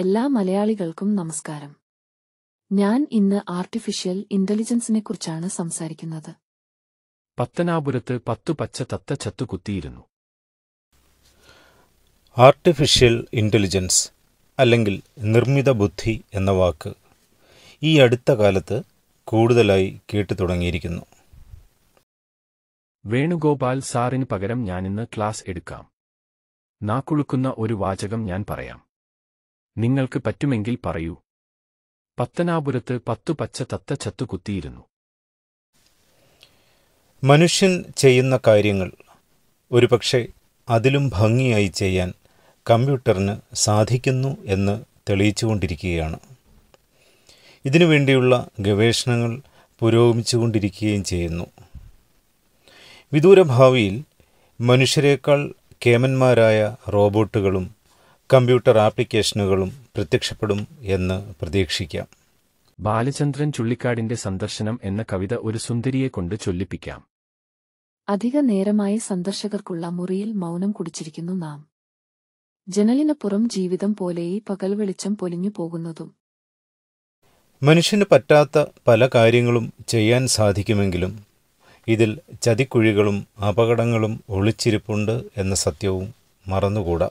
എല്ലാ മലയാളികൾക്കും നമസ്കാരം ഞാൻ ഇന്ന് ആർട്ടിഫിഷ്യൽ കുറിച്ചാണ് സംസാരിക്കുന്നത് പത്തനാപുരത്ത് പത്തു പച്ച തത്ത ചത്തു കുത്തിയിരുന്നു ആർട്ടിഫിഷ്യൽ ഇന്റലിജൻസ് അല്ലെങ്കിൽ നിർമ്മിത ബുദ്ധി എന്ന വാക്ക് ഈ അടുത്ത കാലത്ത് കൂടുതലായി കേട്ടു തുടങ്ങിയിരിക്കുന്നു വേണുഗോപാൽ സാറിന് പകരം ഞാനിന്ന് ക്ലാസ് എടുക്കാം നാക്കുളുക്കുന്ന ഒരു വാചകം ഞാൻ പറയാം നിങ്ങൾക്ക് പറ്റുമെങ്കിൽ പറയൂ പത്തനാപുരത്ത് പത്തു പച്ച തത്ത ചത്തു കുത്തിയിരുന്നു മനുഷ്യൻ ചെയ്യുന്ന കാര്യങ്ങൾ ഒരുപക്ഷെ അതിലും ഭംഗിയായി ചെയ്യാൻ കമ്പ്യൂട്ടറിന് സാധിക്കുന്നു എന്ന് തെളിയിച്ചുകൊണ്ടിരിക്കുകയാണ് ഇതിനുവേണ്ടിയുള്ള ഗവേഷണങ്ങൾ പുരോഗമിച്ചുകൊണ്ടിരിക്കുകയും ചെയ്യുന്നു വിദൂരഭാവിയിൽ മനുഷ്യരേക്കാൾ മനുഷ്യരെക്കാൾ കേമന്മാരായ റോബോട്ടുകളും കമ്പ്യൂട്ടർ ആപ്ലിക്കേഷനുകളും പ്രത്യക്ഷപ്പെടും എന്ന് പ്രതീക്ഷിക്കാം ബാലചന്ദ്രൻ ചുള്ളിക്കാടിന്റെ സന്ദർശനം എന്ന കവിത ഒരു സുന്ദരിയെ കൊണ്ട് ചൊല്ലിപ്പിക്കാം അധിക നേരമായി സന്ദർശകർക്കുള്ള മുറിയിൽ മൗനം കുടിച്ചിരിക്കുന്നു നാം ജനലിന് പുറം ജീവിതം പോലെ ഈ പകൽ വെളിച്ചം പൊലിഞ്ഞു പോകുന്നതും മനുഷ്യന് പറ്റാത്ത പല കാര്യങ്ങളും ചെയ്യാൻ സാധിക്കുമെങ്കിലും ഇതിൽ ചതിക്കുഴികളും അപകടങ്ങളും ഒളിച്ചിരിപ്പുണ്ട് എന്ന സത്യവും മറന്നുകൂടാ